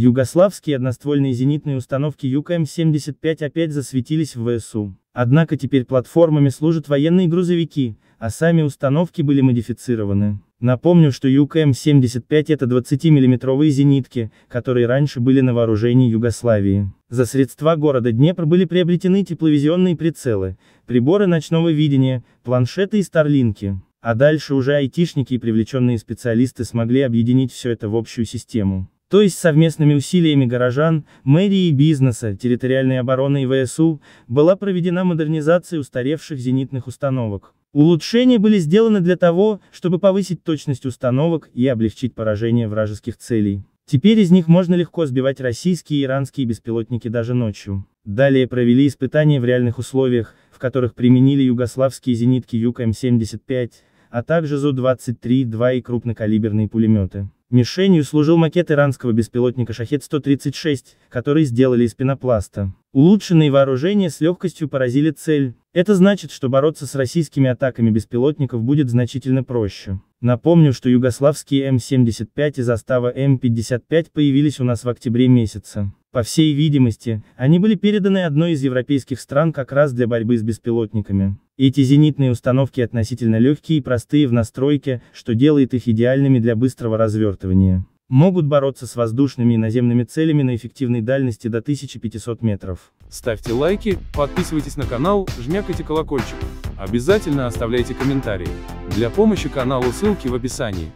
Югославские одноствольные зенитные установки ЮКМ-75 опять засветились в ВСУ. Однако теперь платформами служат военные грузовики, а сами установки были модифицированы. Напомню, что ЮКМ-75 это 20 миллиметровые зенитки, которые раньше были на вооружении Югославии. За средства города Днепр были приобретены тепловизионные прицелы, приборы ночного видения, планшеты и старлинки. А дальше уже айтишники и привлеченные специалисты смогли объединить все это в общую систему. То есть совместными усилиями горожан, мэрии и бизнеса, территориальной обороны и ВСУ, была проведена модернизация устаревших зенитных установок. Улучшения были сделаны для того, чтобы повысить точность установок и облегчить поражение вражеских целей. Теперь из них можно легко сбивать российские и иранские беспилотники даже ночью. Далее провели испытания в реальных условиях, в которых применили югославские зенитки Юг-М75, а также Зу-23-2 и крупнокалиберные пулеметы. Мишенью служил макет иранского беспилотника «Шахет-136», который сделали из пенопласта. Улучшенные вооружения с легкостью поразили цель. Это значит, что бороться с российскими атаками беспилотников будет значительно проще. Напомню, что югославские М-75 и застава М-55 появились у нас в октябре месяце. По всей видимости, они были переданы одной из европейских стран как раз для борьбы с беспилотниками. Эти зенитные установки относительно легкие и простые в настройке, что делает их идеальными для быстрого развертывания. Могут бороться с воздушными и наземными целями на эффективной дальности до 1500 метров. Ставьте лайки, подписывайтесь на канал, жмякайте колокольчик. Обязательно оставляйте комментарии. Для помощи каналу ссылки в описании.